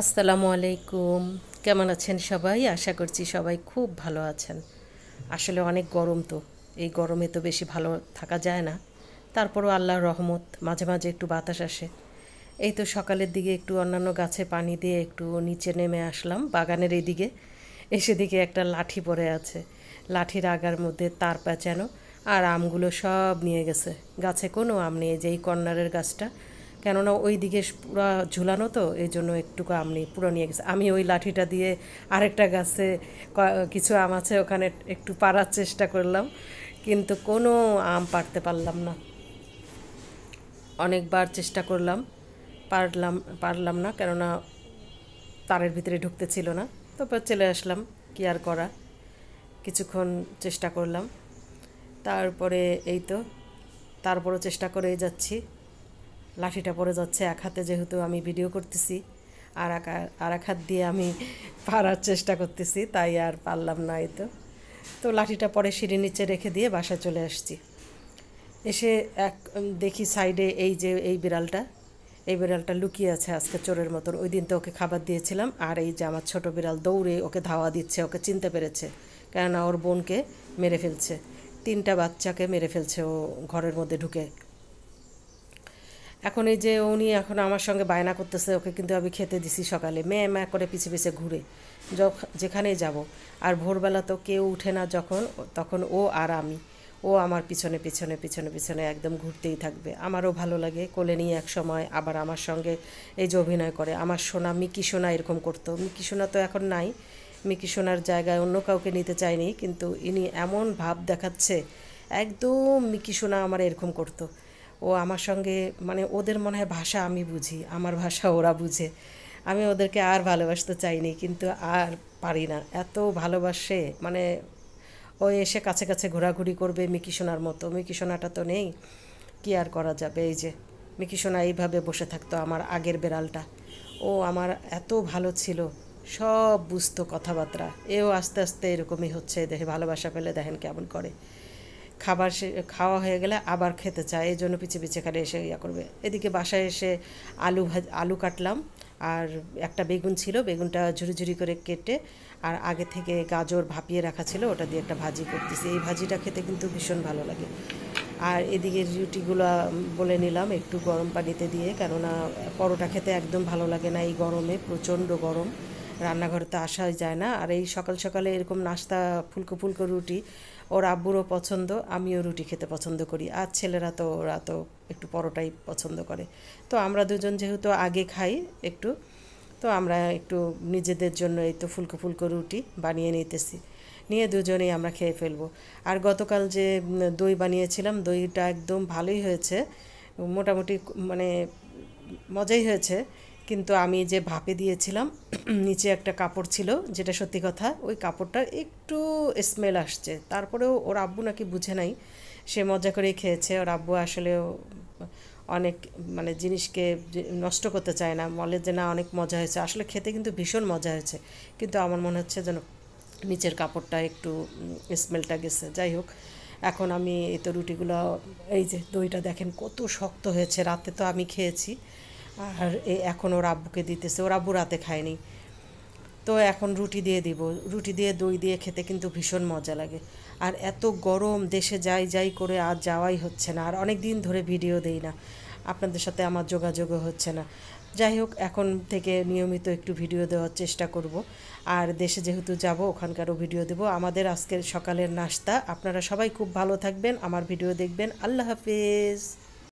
আসসালামু আলাইকুম কেমন আছেন সবাই আশা করছি সবাই খুব ভালো আছেন আসলে অনেক গরম তো এই গরমে তো বেশি ভালো থাকা যায় না তারপরও আল্লাহর রহমত মাঝে মাঝে একটু বাতাস আসে এই তো সকালের দিকে একটু অন্যান্য গাছে পানি দিয়ে একটু নিচে নেমে আসলাম বাগানের এদিকে এসে দিকে একটা লাঠি পড়ে আছে লাঠির আগার মধ্যে তার প্যাঁচানো আর আমগুলো সব নিয়ে গেছে গাছে কোনো আম নেই যে এই কর্নারের গাছটা কেননা ওই দিকে পুরা ঝুলানো তো এই জন্য একটুকু আমনি পুরো নিয়ে গেছে আমি ওই লাঠিটা দিয়ে আরেকটা গাছে কিছু আম আছে ওখানে একটু পাড়ার চেষ্টা করলাম কিন্তু কোনো আম পারতে পারলাম না অনেকবার চেষ্টা করলাম পারলাম পারলাম না কেননা তারের ভিতরে ঢুকতে ছিল না তারপর চলে আসলাম কি আর করা কিছুক্ষণ চেষ্টা করলাম তারপরে এই তো তারপরও চেষ্টা করেই যাচ্ছি লাঠিটা পড়ে যাচ্ছে এক হাতে যেহেতু আমি ভিডিও করতেছি আর এক আর এক হাত দিয়ে আমি পারার চেষ্টা করতেছি তাই আর পারলাম না এই তো তো লাঠিটা পরে সিঁড়ি নিচে রেখে দিয়ে বাসায় চলে আসছি এসে এক দেখি সাইডে এই যে এই বিড়ালটা এই বিড়ালটা লুকিয়ে আছে আজকে চোরের মতন ওই দিন তো ওকে খাবার দিয়েছিলাম আর এই যে আমার ছোটো বিড়াল দৌড়ে ওকে ধাওয়া দিচ্ছে ওকে চিনতে পেরেছে কেননা ওর বোনকে মেরে ফেলছে তিনটা বাচ্চাকে মেরে ফেলছে ও ঘরের মধ্যে ঢুকে এখন এই যে উনি এখন আমার সঙ্গে বায়না করতেছে ওকে কিন্তু আমি খেতে দিছি সকালে মেয়ে ম্যা করে পিছে পিছে ঘুরে যেখানেই যাব আর ভোরবেলা তো কেউ উঠে না যখন তখন ও আর আমি ও আমার পিছনে পিছনে পিছনে পিছনে একদম ঘুরতেই থাকবে আমারও ভালো লাগে কোলে নিয়ে এক সময় আবার আমার সঙ্গে এই যে অভিনয় করে আমার সোনা মিকি সোনা এরকম করতো মিকি সোনা তো এখন নাই মিকি সোনার জায়গায় অন্য কাউকে নিতে চাইনি কিন্তু ইনি এমন ভাব দেখাচ্ছে একদম মিকি সোনা আমার এরকম করতো ও আমার সঙ্গে মানে ওদের মনে হয় ভাষা আমি বুঝি আমার ভাষা ওরা বুঝে আমি ওদেরকে আর ভালোবাসতে চাইনি কিন্তু আর পারি না এত ভালোবাসে মানে ও এসে কাছে কাছে ঘোরাঘুরি করবে মিকিশোনার মতো মিকিশোনাটা তো নেই কি আর করা যাবে এই যে মিকিশোনা এইভাবে বসে থাকতো আমার আগের বেড়ালটা ও আমার এত ভালো ছিল সব বুঝতো কথাবার্তা এও আস্তে আস্তে এরকমই হচ্ছে দেখে ভালোবাসা পেলে দেখেন কেমন করে খাবার সে খাওয়া হয়ে গেলে আবার খেতে চায় এই জন্য পিছিয়ে পিছিয়ে খালি এসে ইয়া করবে এদিকে বাসায় এসে আলু ভাজ আলু কাটলাম আর একটা বেগুন ছিল বেগুনটা ঝুরি ঝুরি করে কেটে আর আগে থেকে গাজর ভাপিয়ে রাখা ছিল ওটা দিয়ে একটা ভাজি করতেছি এই ভাজিটা খেতে কিন্তু ভীষণ ভালো লাগে আর এদিকে রুটিগুলো বলে নিলাম একটু গরম পানিতে দিয়ে কেননা পরোটা খেতে একদম ভালো লাগে না এই গরমে প্রচণ্ড গরম রান্নাঘরে তো আসাই যায় না আর এই সকাল সকালে এরকম নাস্তা ফুলকো ফুলকো রুটি ওর আব্বুরও পছন্দ আমিও রুটি খেতে পছন্দ করি আর ছেলেরা তো ওরা তো একটু পরোটাই পছন্দ করে তো আমরা দুজন যেহেতু আগে খাই একটু তো আমরা একটু নিজেদের জন্য এই তো ফুলকো ফুলকো রুটি বানিয়ে নিতেছি নিয়ে দুজনেই আমরা খেয়ে ফেলবো আর গতকাল যে দই বানিয়েছিলাম দইটা একদম ভালোই হয়েছে মোটামুটি মানে মজাই হয়েছে কিন্তু আমি যে ভাপে দিয়েছিলাম নিচে একটা কাপড় ছিল যেটা সত্যি কথা ওই কাপড়টার একটু স্মেল আসছে তারপরেও ওর আব্বু নাকি বুঝে নাই সে মজা করেই খেয়েছে ওর আব্বু আসলেও অনেক মানে জিনিসকে নষ্ট করতে চায় না মলের যে না অনেক মজা হয়েছে আসলে খেতে কিন্তু ভীষণ মজা হয়েছে কিন্তু আমার মনে হচ্ছে যেন নিচের কাপড়টা একটু স্মেলটা গেছে যাই হোক এখন আমি এই তো রুটিগুলো এই যে দইটা দেখেন কত শক্ত হয়েছে রাতে তো আমি খেয়েছি আর এখন ওর আব্বুকে দিতেছে ওর আব্বু রাতে খায়নি তো এখন রুটি দিয়ে দিব রুটি দিয়ে দই দিয়ে খেতে কিন্তু ভীষণ মজা লাগে আর এত গরম দেশে যাই যাই করে আর যাওয়াই হচ্ছে না আর অনেক দিন ধরে ভিডিও দেই না আপনাদের সাথে আমার যোগাযোগও হচ্ছে না যাই হোক এখন থেকে নিয়মিত একটু ভিডিও দেওয়ার চেষ্টা করব আর দেশে যেহেতু যাব ওখানকারও ভিডিও দেব আমাদের আজকের সকালের নাস্তা আপনারা সবাই খুব ভালো থাকবেন আমার ভিডিও দেখবেন আল্লাহ হাফিজ